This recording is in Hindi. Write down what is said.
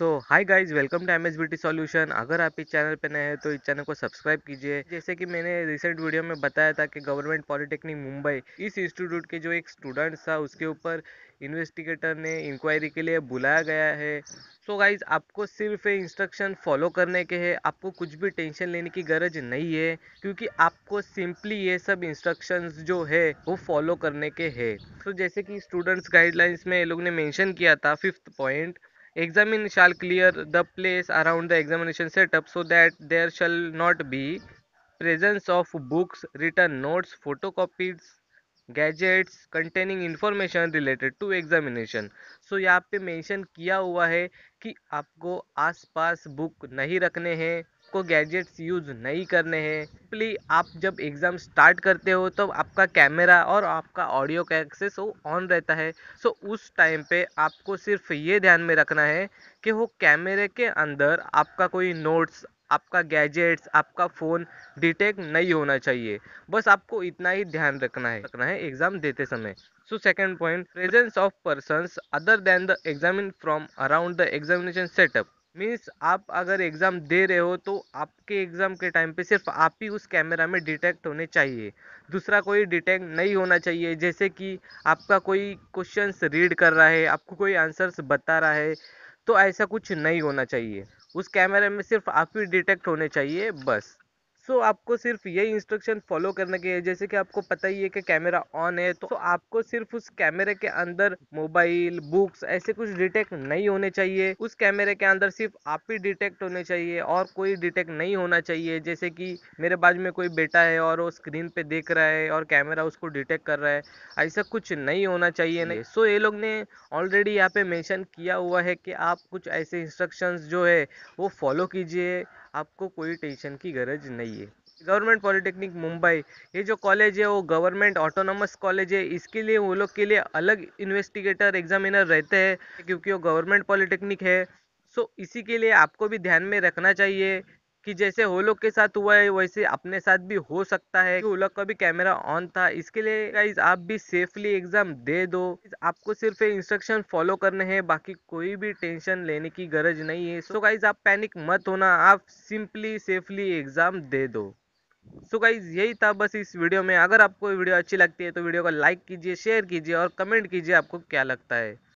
so hi guys welcome to M S B T अगर आप इस चैनल पर नए हैं तो इस चैनल को सब्सक्राइब कीजिए जैसे कि मैंने रिसेंट वीडियो में बताया था कि गवर्नमेंट पॉलिटेक्निक मुंबई इस इंस्टीट्यूट के जो एक स्टूडेंट था उसके ऊपर इन्वेस्टिगेटर ने इंक्वायरी के लिए बुलाया गया है सो so गाइज आपको सिर्फ इंस्ट्रक्शन फॉलो करने के हैं आपको कुछ भी टेंशन लेने की गरज नहीं है क्योंकि आपको सिंपली ये सब इंस्ट्रक्शंस जो है वो फॉलो करने के हैं तो so जैसे कि स्टूडेंट्स गाइडलाइंस में ये लोग ने मेंशन किया था fifth point examine shall clear the place around the examination setup so that there shall not be presence of books written notes photocopies gadgets containing information related to examination so यहाँ पे मेंशन किया हुआ है कि आपको आसपास बुक नहीं रखने हैं आपको गैजेट्स यूज़ नहीं करने हैं सिंपली आप जब एग्ज़ाम स्टार्ट करते हो तो आपका कैमरा और आपका ऑडियो का एक्सेस वो ऑन रहता है सो उस टाइम पे आपको सिर्फ ये ध्यान में रखना है कि वो कैमरे के अंदर आपका कोई नोट्स आपका गैजेट्स आपका फ़ोन डिटेक्ट नहीं होना चाहिए बस आपको इतना ही ध्यान रखना है रखना है एग्ज़ाम देते समय so second point presence of persons other than the examinee from around the examination setup means आप अगर एग्ज़ाम दे रहे हो तो आपके एग्ज़ाम के टाइम पे सिर्फ आप ही उस कैमरा में डिटेक्ट होने चाहिए दूसरा कोई डिटेक्ट नहीं होना चाहिए जैसे कि आपका कोई क्वेश्चंस रीड कर रहा है आपको कोई आंसर्स बता रहा है तो ऐसा कुछ नहीं होना चाहिए उस कैमरे में सिर्फ आप ही डिटेक्ट होने चाहिए बस सो so, आपको सिर्फ यही इंस्ट्रक्शन फॉलो करने के है जैसे कि आपको पता ही है कि कैमरा ऑन है तो आपको सिर्फ उस कैमरे के अंदर मोबाइल बुक्स ऐसे कुछ डिटेक्ट नहीं होने चाहिए उस कैमरे के अंदर सिर्फ आप ही डिटेक्ट होने चाहिए और कोई डिटेक्ट नहीं होना चाहिए जैसे कि मेरे बाज में कोई बेटा है और वो स्क्रीन पे देख रहा है और कैमरा उसको डिटेक्ट कर रहा है ऐसा कुछ नहीं होना चाहिए नहीं सो so, ये लोग ने ऑलरेडी यहाँ पे मैंशन किया हुआ है कि आप कुछ ऐसे इंस्ट्रक्शन जो है वो फॉलो कीजिए आपको कोई टेंशन की गरज नहीं है गवर्नमेंट पॉलिटेक्निक मुंबई ये जो कॉलेज है वो गवर्नमेंट ऑटोनॉमस कॉलेज है इसके लिए वो लोग के लिए अलग इन्वेस्टिगेटर एग्जामिनर रहते हैं क्योंकि वो गवर्नमेंट पॉलिटेक्निक है सो इसी के लिए आपको भी ध्यान में रखना चाहिए कि जैसे वो लोग के साथ हुआ है वैसे अपने साथ भी हो सकता है वो लोग का भी कैमरा ऑन था इसके लिए गाइज आप भी सेफली एग्जाम दे दो आपको सिर्फ इंस्ट्रक्शन फॉलो करने हैं बाकी कोई भी टेंशन लेने की गरज नहीं है सो so गाइज आप पैनिक मत होना आप सिंपली सेफली एग्जाम दे दो सो so गाइज यही था बस इस वीडियो में अगर आपको वीडियो अच्छी लगती है तो वीडियो को लाइक कीजिए शेयर कीजिए और कमेंट कीजिए आपको क्या लगता है